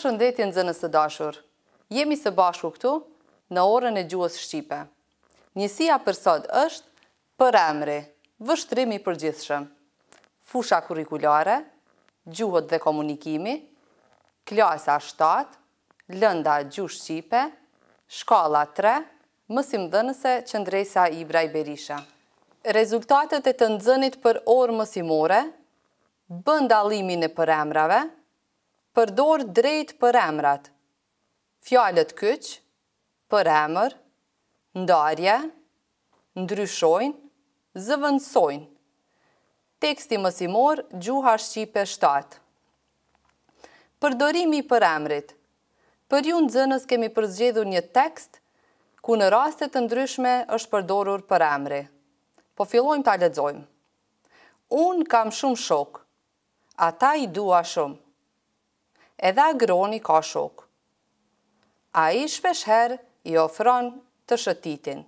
përshëndetje në zënës të dashur. Jemi së bashku këtu në orën e gjuhës Shqipe. Njësia për sot është për emri, vështrimi për gjithshëm. fusha kurikulare, gjuhët dhe komunikimi, klasa 7, lënda gjuhë Shqipe, Shkala 3, mësim dënëse qëndresa i berisha. Rezultatet e të nëzënit për orë mësimore, bëndalimin e për emrave, përdor drejt për emrat. Fjallet kyç, për emër, ndarje, ndryshojnë, zëvëndsojnë. Teksti mësimor, gjuha Shqipe 7. Përdorimi për emrit. Për ju në zënës kemi përzgjedhur një tekst, ku në rastet të ndryshme është përdorur për emri. Po fillojmë të aledzojmë. Unë kam shumë shokë, ata i dua shumë edhe agroni ka shok. A i shpesher i ofron të shëtitin.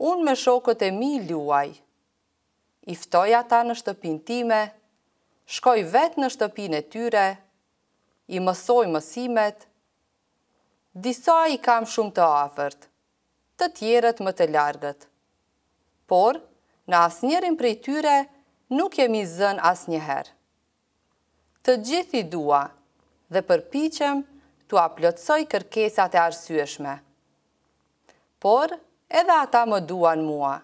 Unë me shokët e mi luaj, i ftoj ata në shtëpin time, shkoj vetë në shtëpin e tyre, i mësoj mësimet, disa i kam shumë të afert, të tjerët më të largët. Por, në asë prej tyre, nuk jemi zën asë njëherë të gjithi dua dhe përpichem të aplotsoj kërkesat e arsueshme. Por, edhe ata më duan mua.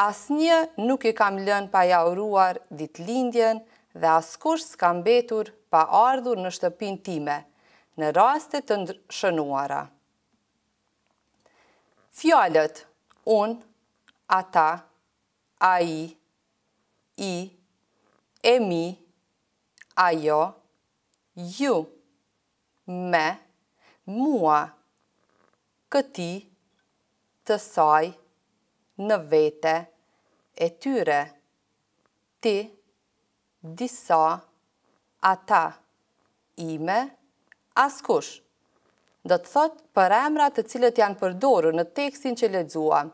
Asnje nuk i kam lën pa jauruar ditlindjen dhe askush s'kam betur pa ardhur në shtëpin time në rastet të shënuara. Fjallet, un, ata, a i, i, e mi, ajo, ju, me, mua, këti, të saj, në vete, e tyre, ti, disa, ata, ime, askush. Do të thot për emrat të cilët janë përdoru në tekstin që ledzuam,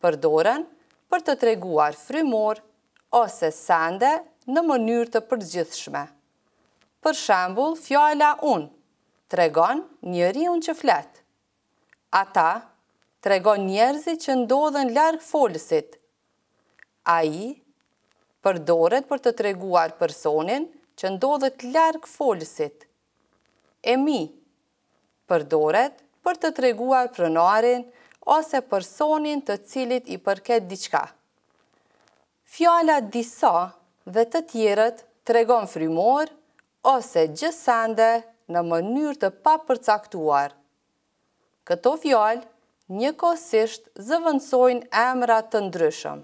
përdoren për të treguar frimor ose sande në mënyrë të përgjithshme. Për shembul, fjala un tregon njeriu që flet. Ata tregon njerëzit që ndodhen larg folësit. Ai përdoret për të treguar personin që ndodhet larg folësit. E mi përdoret për të treguar pronarin ose personin të cilit i përket diçka. Fjala disa dhe të tjerët tregon frymor, ose gjësande në mënyrë të papërcaktuar. Këto fjallë një kosisht zëvëndsojnë emrat të ndryshëm.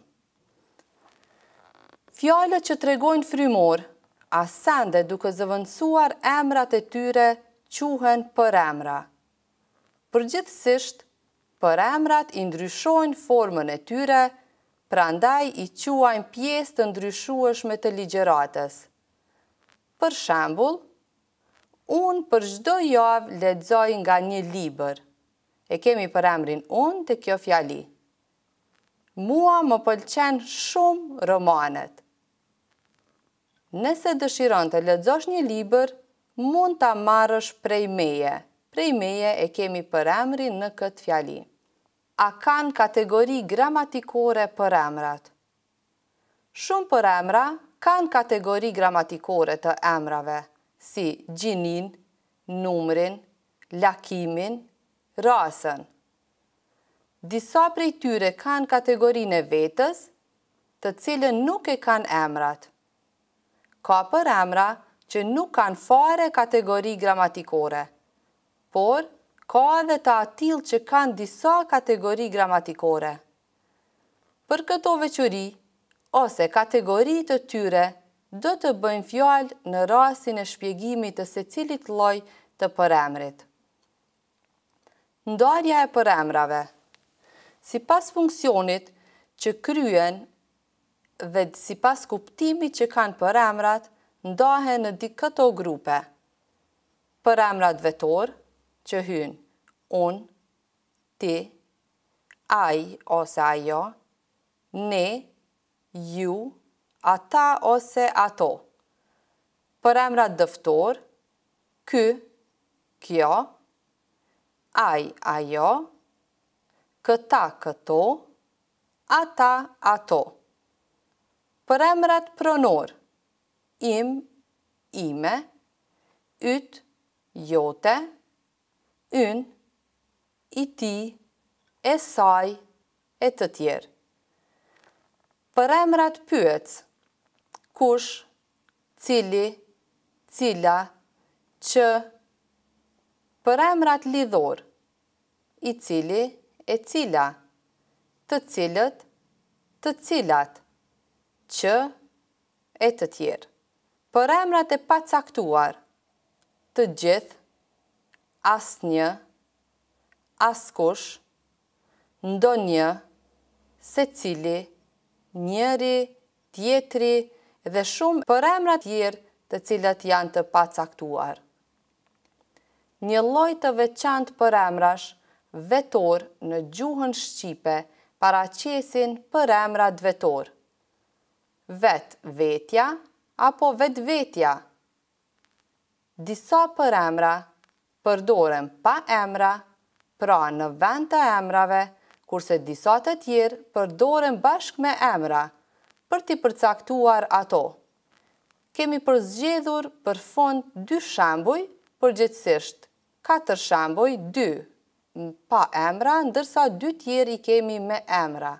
Fjallët që tregojnë frymor, asende duke zëvënsuar emrat e tyre, quhen për emra. Për gjithësisht, për emrat i ndryshojnë formën e tyre, prandaj i quajnë pjesë të ndryshueshme të ligjeratës. Për shambull, unë për shdo javë ledzoj nga një liber. E kemi për emrin unë të kjo fjali. Mua më pëlqen shumë romanet. Nëse dëshiron të ledzosh një liber, mund të amarësh prej meje. Prej meje e kemi për emrin në këtë fjali. A kanë kategori gramatikore për emrat? Shumë për emra kanë kategori gramatikore të emrave, si gjinin, numrin, lakimin, rasën. Disa prej tyre kanë kategorin e vetës, të cilën nuk e kanë emrat. Ka për emra që nuk kanë fare kategori gramatikore, por ka edhe të atil që kanë disa kategori gramatikore. Për këto veqëri, ose kategoritë të tyre do të bëjnë fjallë në rasin e shpjegimit të se cilit loj të përemrit. Ndarja e përemrave Si pas funksionit që kryen dhe si pas kuptimit që kanë përemrat, ndahen në di këto grupe. Përemrat vetor, që hynë unë, ti, aj ose ajo, ne, ju, ata ose ato. Për emrat dëftor, ky, kjo, aj, ajo, këta, këto, ata, ato. Për emrat pronor, im, ime, yt, jote, yn, i ti, e saj, e të tjerë. Për emrat pyet, kush, cili, cila, që, për emrat lidhor, i cili, e cila, të cilët, të cilat, që, e të tjerë. Për emrat e pacaktuar, të gjith, as një, as kush, ndonjë, se cili, njëri, tjetri dhe shumë për emrat tjerë të cilat janë të pacaktuar. Një loj të veçant për emrash vetor në gjuhën Shqipe para qesin për emrat vetor. Vet vetja apo vet vetja. Disa për emra përdorem pa emra pra në vend të emrave kurse disa të tjerë përdoren bashk me emra për t'i përcaktuar ato. Kemi përzgjedhur për fond dy shamboj përgjithsisht 4 katër shamboj dy, pa emra, ndërsa dy tjerë i kemi me emra.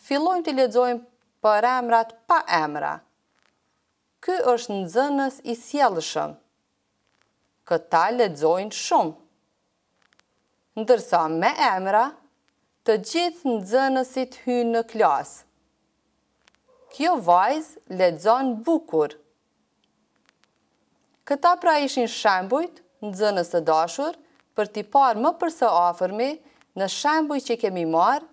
Filojmë t'i ledzojmë për emrat pa emra. Ky është në zënës i sjelëshëm. Këta ledzojmë shumë. Ndërsa me emra, të gjithë në zënësit hynë në klasë. Kjo vajzë le dzonë bukur. Këta pra ishin shembujt në zënës të dashur për t'i parë më përse afërmi në shembuj që kemi marë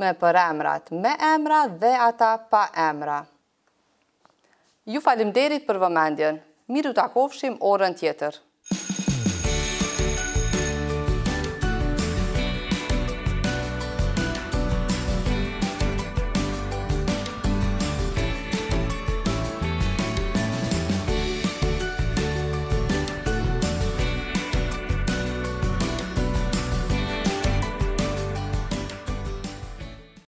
me për emrat, me emra dhe ata pa emra. Ju falim derit për vëmendjen. Miru t'akofshim orën tjetër.